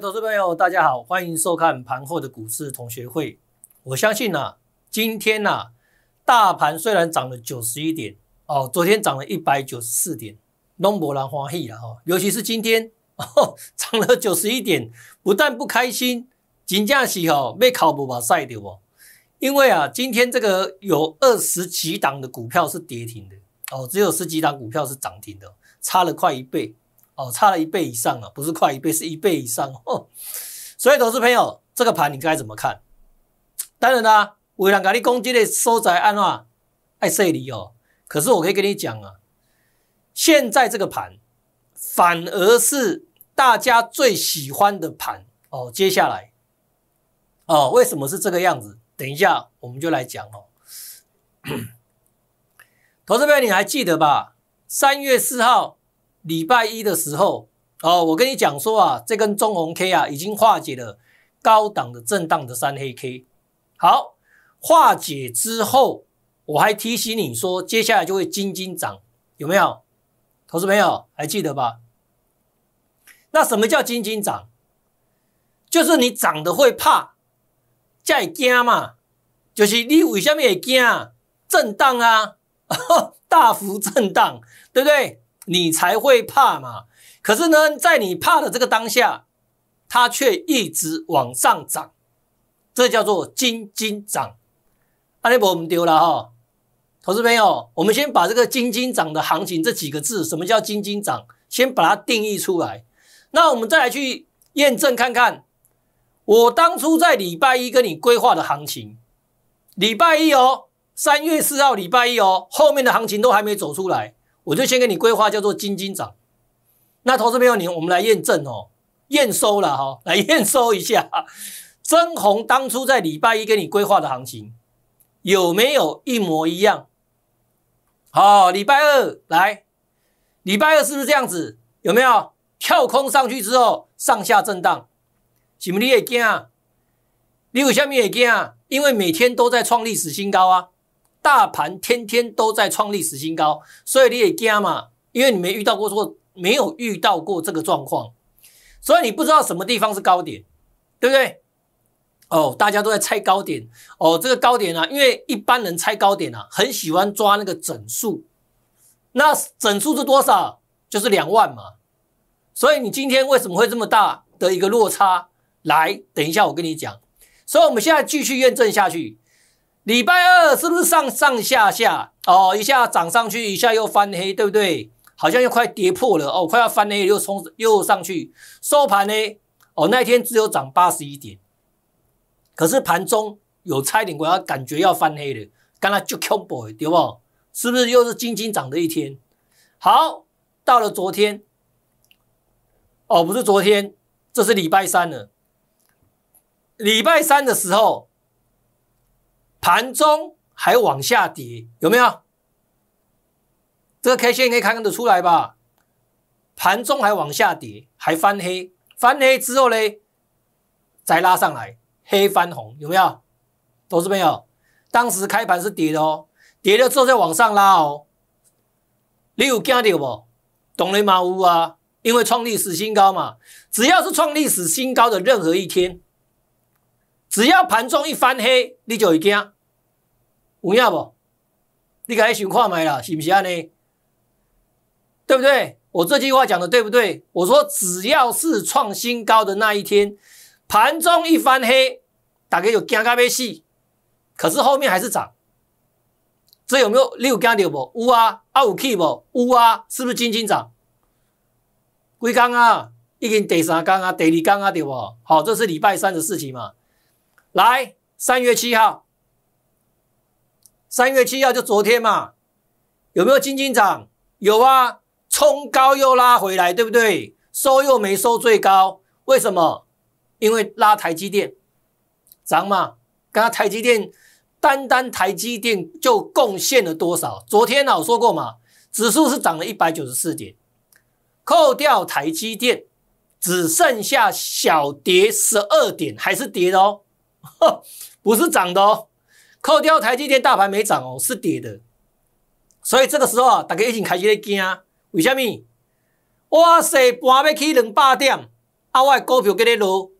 投资朋友，大家好，欢迎收看盘后的股市同学会。我相信呢，今天呢，大盘虽然涨了九十一点，哦，昨天涨了一百九十四点，弄波兰花意了哈。尤其是今天哦，涨了九十一点，不但不开心，金价是哦，被考波巴晒掉哦。因为啊，今天这个有二十几档的股票是跌停的，哦，只有十几档股票是涨停的，差了快一倍。哦，差了一倍以上啊，不是快一倍，是一倍以上哦。所以，投资朋友，这个盘你该怎么看？当然啦，维兰卡利攻击的收窄啊，哎，这里哦。可是我可以跟你讲啊，现在这个盘反而是大家最喜欢的盘哦。接下来，哦，为什么是这个样子？等一下我们就来讲哦。投资朋友，你还记得吧？三月四号。礼拜一的时候，哦，我跟你讲说啊，这根中红 K 啊，已经化解了高档的震荡的三黑 K。好，化解之后，我还提醒你说，接下来就会金金涨，有没有？投资朋有？还记得吧？那什么叫金金涨？就是你涨的会怕，再惊嘛，就是你为什么会惊？震荡啊，大幅震荡，对不对？你才会怕嘛？可是呢，在你怕的这个当下，它却一直往上涨，这叫做“金金涨”。阿力伯，我们丢了哈，投资朋友，我们先把这个“金金涨”的行情这几个字，什么叫“金金涨”，先把它定义出来。那我们再来去验证看看，我当初在礼拜一跟你规划的行情，礼拜一哦，三月四号礼拜一哦，后面的行情都还没走出来。我就先给你规划，叫做“金金涨”。那投资朋友你，我们来验证哦，验收了哈，来验收一下。曾红当初在礼拜一跟你规划的行情，有没有一模一样？好，礼拜二来，礼拜二是不是这样子？有没有跳空上去之后上下震荡？不是你也惊啊？你有啥咪也惊啊？因为每天都在创历史新高啊。大盘天天都在创历史新高，所以你也惊嘛？因为你没遇到过，说没有遇到过这个状况，所以你不知道什么地方是高点，对不对？哦，大家都在猜高点，哦，这个高点啊，因为一般人猜高点啊，很喜欢抓那个整数，那整数是多少？就是两万嘛。所以你今天为什么会这么大的一个落差？来，等一下我跟你讲。所以我们现在继续验证下去。礼拜二是不是上上下下哦？一下涨上去，一下又翻黑，对不对？好像又快跌破了哦，快要翻黑，又冲又上去收盘呢哦。那一天只有涨八十一点，可是盘中有差我要感觉要翻黑了，刚刚就 boy 对不？是不是又是晶晶涨的一天？好，到了昨天哦，不是昨天，这是礼拜三了。礼拜三的时候。盘中还往下跌，有没有？这个 K 线可以看得出来吧？盘中还往下跌，还翻黑，翻黑之后呢，再拉上来，黑翻红，有没有？懂是没有？当时开盘是跌的哦，跌了之后再往上拉哦。你有惊到不？懂了吗？有啊，因为创历史新高嘛，只要是创历史新高的任何一天。只要盘中一翻黑，你就会惊，有影无？你开始想看卖啦，是不是安尼？对不对？我这句话讲的对不对？我说只要是创新高的那一天，盘中一翻黑，大概就惊咖啡戏。可是后面还是涨，这有没有你六到六无啊？啊有 K 无有啊？是不是斤斤涨？几工啊？已经第三工啊，第二工啊对不？好，这是礼拜三的事情嘛？来三月七号，三月七号就昨天嘛，有没有金金涨？有啊，冲高又拉回来，对不对？收又没收最高，为什么？因为拉台积电，涨嘛。刚刚台积电单单台积电就贡献了多少？昨天老我说过嘛，指数是涨了一百九十四点，扣掉台积电，只剩下小跌十二点，还是跌的哦。不是涨的哦，扣掉台积电大盘没涨哦，是跌的。所以这个时候啊，大家已经开始在惊，为什么？哇塞，盘要起两百点，啊，我股票给你落，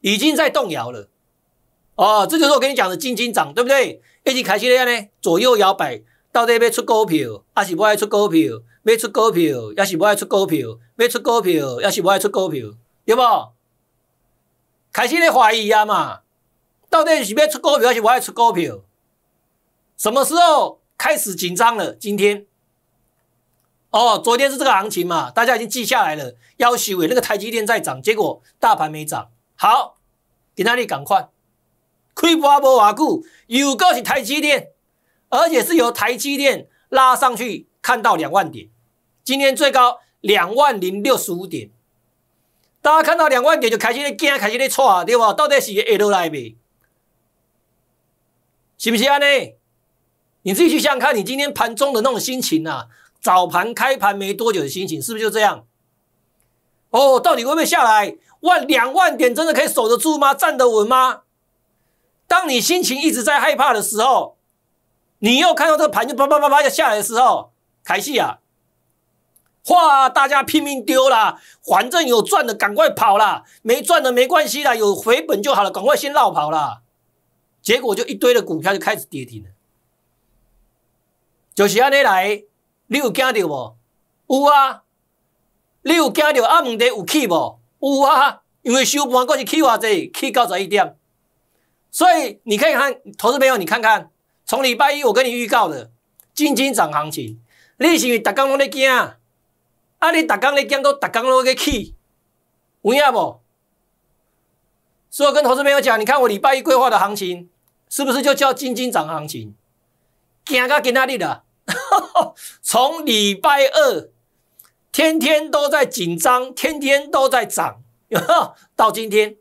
已经在动摇了。哦，这就是我跟你讲的进进涨，对不对？已经开始在样呢，左右摇摆，到底要出股票，还是不爱出股票？卖出股票，还是不爱出股票？卖出股票，还是不爱出股票？对不？开始在怀疑啊嘛，到底是要出股票还是不爱出股票？什么时候开始紧张了？今天，哦，昨天是这个行情嘛，大家已经记下来了。要四尾那个台积电在涨，结果大盘没涨。好，给那里赶快，开波波瓦股，有个是台积电，而且是由台积电拉上去，看到两万点，今天最高两万零六十五点。大家看到两万点就开始咧惊，开始咧啊。对无？到底是会落来未？是不是安尼？你自己去想，看你今天盘中的那种心情啊，早盘开盘没多久的心情，是不是就这样？哦，到底会不会下来？万两万点真的可以守得住吗？站得稳吗？当你心情一直在害怕的时候，你又看到这盘就叭叭叭叭一下来的时候，开始啊！哇！大家拼命丢啦，反正有赚的赶快跑啦，没赚的没关系啦，有回本就好了，赶快先绕跑啦。结果就一堆的股票就开始跌停了，就是安尼来，你有惊到无？有啊！你有惊到啊？门的有气无？有啊！因为收盘嗰是气偌济，去气到十一点，所以你看看投资朋友，你看看从礼拜一我跟你预告的，今天涨行情，你是逐工拢咧惊啊！那你打工的讲都打工那个气，有影无？所以我跟投资朋友讲，你看我礼拜一规划的行情，是不是就叫“金金涨”行情？行到去哪里了？从礼拜二天天都在紧张，天天都在涨，到今天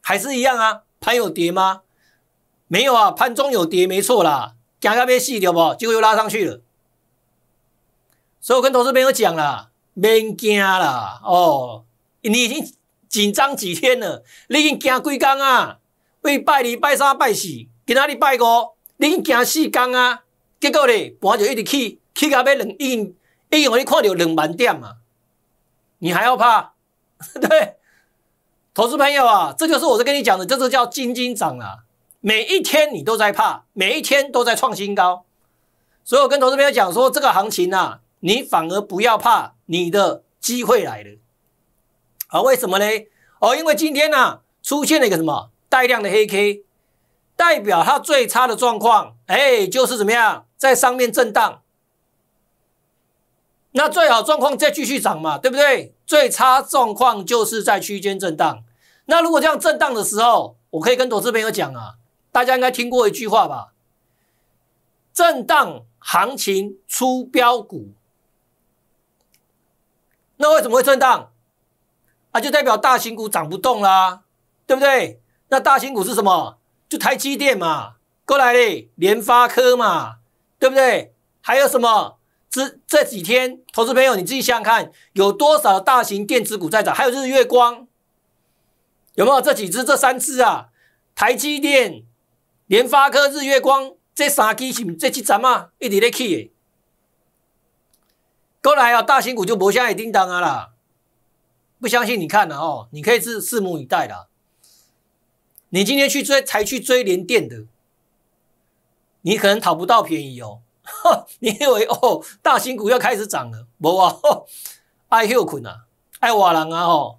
还是一样啊？盘有跌吗？没有啊，盘中有跌，没错啦，行到要死了？不？结果又拉上去了。所以我跟投资朋友讲了，免惊了哦，你已经紧张几天了，你已惊几工啊？拜二拜三拜四，今仔日拜五，你已惊四工啊？结果咧，盘就一直起，起到要两亿，亿让你看到两万点啊！你还要怕？对，投资朋友啊，这就是我在跟你讲的，这是叫金金涨啊。每一天你都在怕，每一天都在创新高。所以我跟投资朋友讲说，这个行情啊。你反而不要怕，你的机会来了，啊？为什么呢？哦，因为今天呢出现了一个什么大量的黑 K，代表它最差的状况，哎，就是怎么样在上面震荡。那最好状况再继续涨嘛，对不对？最差状况就是在区间震荡。那如果这样震荡的时候，我可以跟投资朋友讲啊，大家应该听过一句话吧？震荡行情出标股。那为什么会震荡啊？就代表大型股涨不动啦，对不对？那大型股是什么？就台积电嘛，过来嘞，联发科嘛，对不对？还有什么？这这几天，投资朋友你自己想想看，有多少大型电子股在涨？还有日月光，有没有这几只？这三只啊，台积电、联发科、日月光，这三只是这几只啊，一直在去的。过来啊！大型股就不要一叮当啊啦。不相信你看了哦，你可以是拭目以待的。你今天去追才去追连电的，你可能讨不到便宜哦。你以为哦，大型股要开始涨了，博啊！爱休困啊，爱瓦郎啊哦。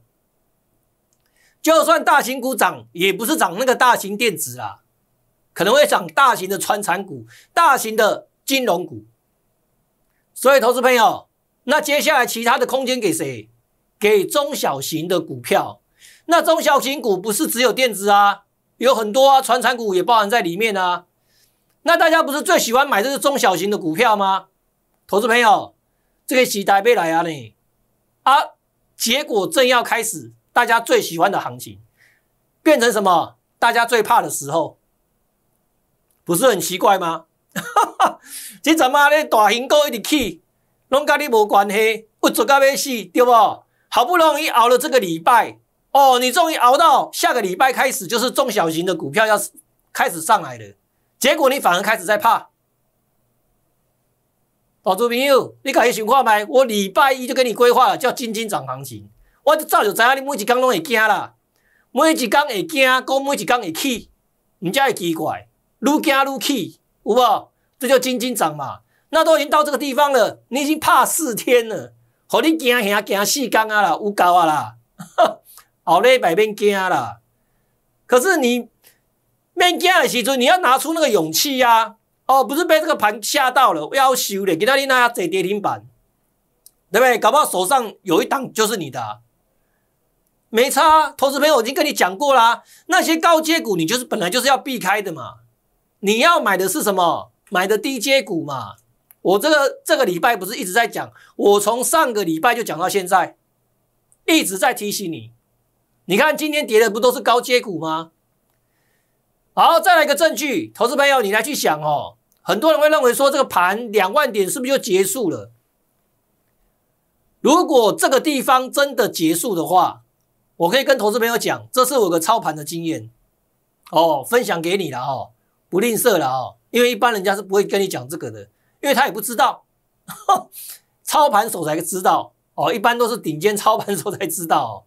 就算大型股涨，也不是涨那个大型电子啦，可能会涨大型的川产股、大型的金融股。所以，投资朋友。那接下来其他的空间给谁？给中小型的股票。那中小型股不是只有电子啊，有很多啊，传产股也包含在里面啊。那大家不是最喜欢买这个中小型的股票吗？投资朋友，这个期代被来啊你。啊，结果正要开始大家最喜欢的行情，变成什么？大家最怕的时候，不是很奇怪吗？这怎么了？大型股一直去。拢佮你无关系，有做甲要死对无？好不容易熬了这个礼拜，哦，你终于熬到下个礼拜开始就是中小型的股票要开始上来了，结果你反而开始在怕。大族朋友，你家己想看呗，我礼拜一就给你规划了，叫“金金涨”行情，我就早就知影你每一工拢会惊啦，每一工会惊，讲每一工会起，毋才会奇怪，愈惊愈起，有无？这叫“金金涨”嘛。那都已经到这个地方了，你已经怕四天了，好，你惊吓惊四天啊啦，无够啊啦，后来百变惊啦。可是你变惊的时阵，你要拿出那个勇气呀。哦，不是被这个盘吓到了，要修嘞，给他那下这跌停板，对不对？搞不好手上有一档就是你的，没差。投资朋友已经跟你讲过啦，那些高阶股你就是本来就是要避开的嘛。你要买的是什么？买的低阶股嘛。我这个这个礼拜不是一直在讲，我从上个礼拜就讲到现在，一直在提醒你。你看今天跌的不都是高阶股吗？好，再来一个证据，投资朋友你来去想哦。很多人会认为说这个盘两万点是不是就结束了？如果这个地方真的结束的话，我可以跟投资朋友讲，这是我个操盘的经验哦，分享给你了哦，不吝啬了哦，因为一般人家是不会跟你讲这个的。因为他也不知道，操盘手才知道哦，一般都是顶尖操盘手才知道，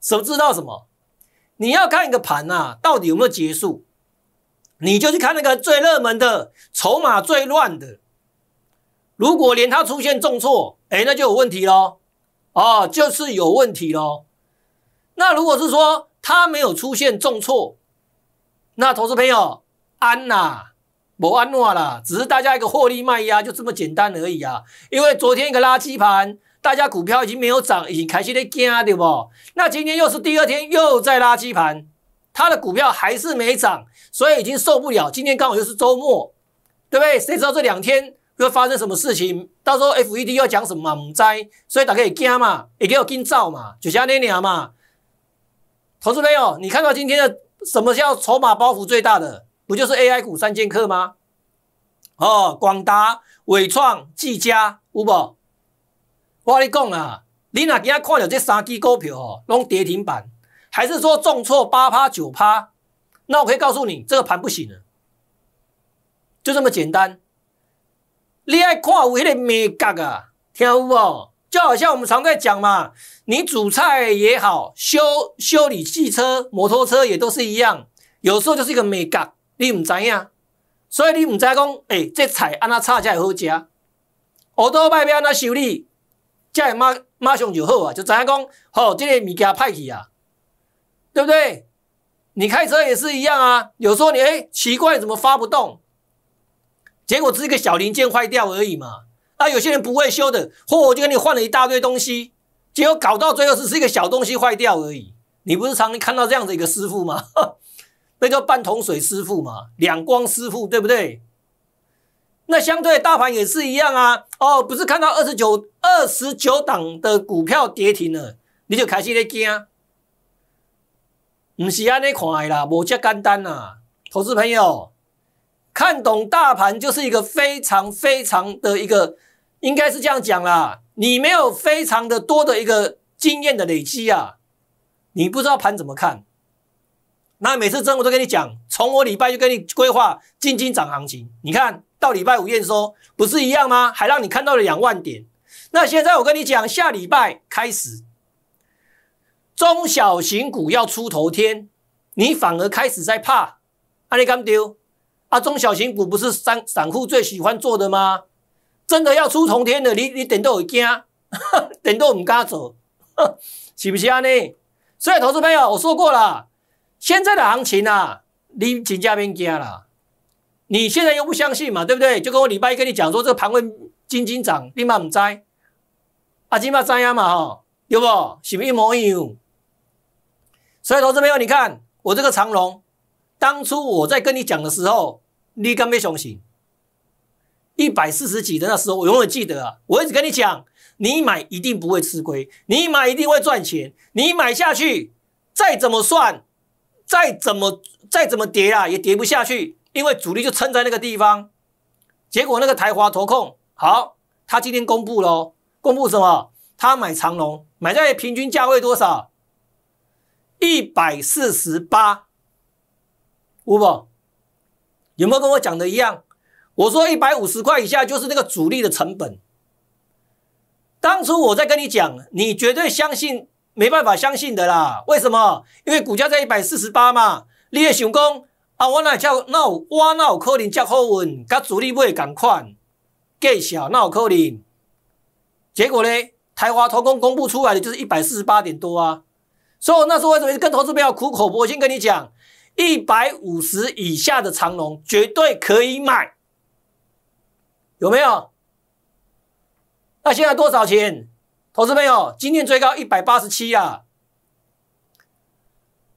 才知道什么？你要看一个盘呐，到底有没有结束？你就去看那个最热门的、筹码最乱的。如果连它出现重挫，哎，那就有问题喽，哦，就是有问题喽。那如果是说它没有出现重挫，那投资朋友安呐。无安话啦，只是大家一个获利卖压就这么简单而已啊。因为昨天一个垃圾盘，大家股票已经没有涨，已经开始在惊对不？那今天又是第二天又在垃圾盘，它的股票还是没涨，所以已经受不了。今天刚好又是周末，对不对？谁知道这两天会发生什么事情？到时候 F E D 要讲什么嘛？唔知，所以大家也惊嘛，也给我惊躁嘛，就像那俩嘛。投资朋友，你看到今天的什么叫筹码包袱最大的？不就是 A I 股三剑客吗？哦，广达、伟创、技嘉、五宝，我跟你讲啊，你哪天看到这三只股票哦，拢跌停板，还是说重挫八趴九趴？那我可以告诉你，这个盘不行了，就这么简单。你爱看我迄个美学啊，听有无？就好像我们常在讲嘛，你煮菜也好，修修理汽车、摩托车也都是一样，有时候就是一个美学。你唔知影，所以你唔知讲，哎，这菜安那炒才会好食，好多外表安那修理，才会马马上就好啊，就知影讲，好，即、天你给他派去啊，对不对？你开车也是一样啊，有时候你哎奇怪怎么发不动，结果是一个小零件坏掉而已嘛。那有些人不会修的，货我就给你换了一大堆东西，结果搞到最后只是一个小东西坏掉而已。你不是常能看到这样的一个师傅吗？那叫半桶水师傅嘛，两光师傅，对不对？那相对大盘也是一样啊。哦，不是看到二十九、二十九档的股票跌停了，你就开始在惊，不是安尼看的啦，无这简单啊，投资朋友，看懂大盘就是一个非常非常的一个，应该是这样讲啦。你没有非常的多的一个经验的累积啊，你不知道盘怎么看。那每次真我都跟你讲，从我礼拜就跟你规划进增涨行情，你看到礼拜五验收不是一样吗？还让你看到了两万点。那现在我跟你讲，下礼拜开始，中小型股要出头天，你反而开始在怕。阿里讲对？啊！中小型股不是散散户最喜欢做的吗？真的要出头天了，你你等到会惊，等到唔敢走，是不是阿你？所以，投资朋友，我说过了。现在的行情啊，你请假变加了，你现在又不相信嘛，对不对？就跟我礼拜一跟你讲说，这个盘会仅仅涨，立马唔知，阿金嘛知呀嘛哈，有不？是一模一样？所以投资朋友，你看我这个长龙，当初我在跟你讲的时候，你敢不相信？一百四十几的那时候，我永远记得啊，我一直跟你讲，你买一定不会吃亏，你买一定会赚钱，你买下去再怎么算？再怎么再怎么跌啊，也跌不下去，因为主力就撑在那个地方。结果那个台华投控好，他今天公布了，公布什么？他买长龙，买在平均价位多少？一百四十八，吴宝有没有跟我讲的一样？我说一百五十块以下就是那个主力的成本。当初我在跟你讲，你绝对相信。没办法相信的啦，为什么？因为股价在一百四十八嘛。你也想讲啊，我那叫那我那我可能叫后稳，他主力不会赶快，计小闹科林。结果呢，台华通工公布出来的就是一百四十八点多啊。所以我那时候为什么跟投资朋友苦口婆心跟你讲，一百五十以下的长龙绝对可以买，有没有？那现在多少钱？投资朋友，今天最高一百八十七啊，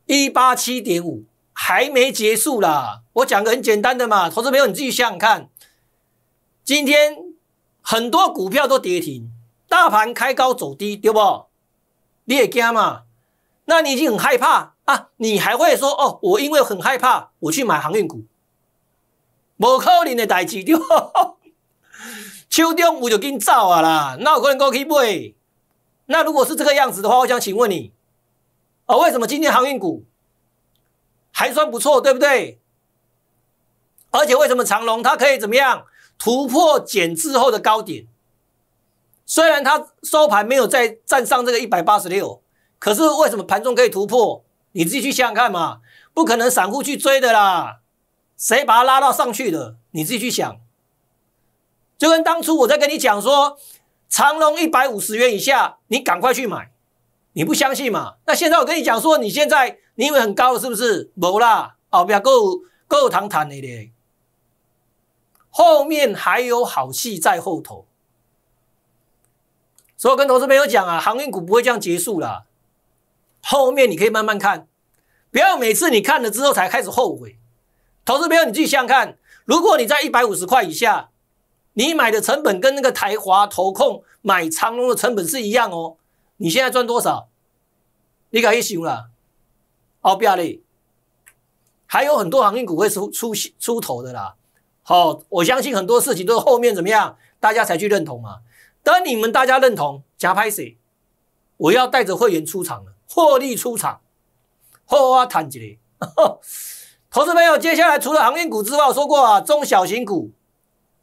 一八七点五还没结束啦。我讲个很简单的嘛，投资朋友，你自己想想看，今天很多股票都跌停，大盘开高走低，对不？你也惊嘛？那你已经很害怕啊？你还会说哦？我因为很害怕，我去买航运股，无可能的代志，对不？手中有就紧走啊啦，那有可能够去买？那如果是这个样子的话，我想请问你，哦，为什么今天航运股还算不错，对不对？而且为什么长龙它可以怎么样突破减之后的高点？虽然它收盘没有再站上这个一百八十六，可是为什么盘中可以突破？你自己去想想看嘛，不可能散户去追的啦，谁把它拉到上去的？你自己去想。就跟当初我在跟你讲说。长隆一百五十元以下，你赶快去买！你不相信嘛？那现在我跟你讲说，你现在你以为很高是不是？冇啦，哦，面够够有糖谈的咧，后面还有好戏在后头。所以跟投资朋友讲啊，航运股不会这样结束啦，后面你可以慢慢看，不要每次你看了之后才开始后悔。投资朋友，你自己想想看，如果你在一百五十块以下。你买的成本跟那个台华投控买长隆的成本是一样哦。你现在赚多少？你敢去想啦？奥不要理。还有很多行业股会出出出头的啦。好，我相信很多事情都是后面怎么样，大家才去认同嘛。等你们大家认同，假拍谁？我要带着会员出场了，获利出场，哗谈起来。投资朋友，接下来除了行业股之外，我说过啊，中小型股。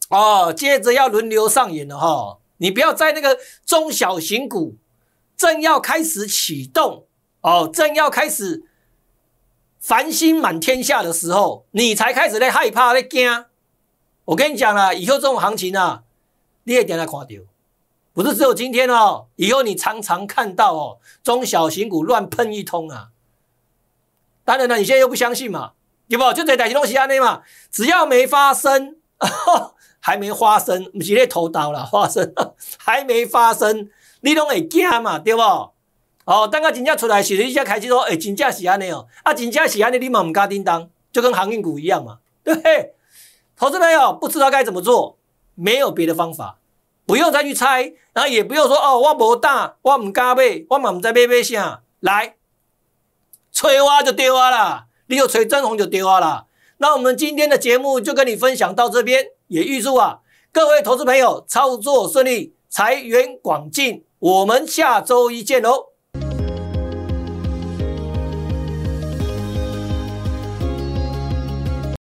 哦，接着要轮流上演了哈！你不要在那个中小型股正要开始启动哦，正要开始繁星满天下的时候，你才开始在害怕在惊。我跟你讲了，以后这种行情啊，你也点来看到，不是只有今天哦。以后你常常看到哦，中小型股乱喷一通啊。当然了，你现在又不相信嘛，对不？就这台东西啊，那嘛，只要没发生。还没发生，不是咧偷刀了。发生 还没发生，你拢会惊嘛？对不？哦，当个金价出来，其实一下开始说，哎，金价是安尼哦，啊，金价是安尼，你嘛唔加叮当，就跟航运股一样嘛，对不对？投资朋友不知道该怎么做，没有别的方法，不用再去猜，然后也不用说哦，我无大，我唔敢买，我嘛唔知买买啥，来，吹花就丢花了，你有吹真红就丢花了。那我们今天的节目就跟你分享到这边。也预祝啊，各位投资朋友操作顺利，财源广进。我们下周一见喽。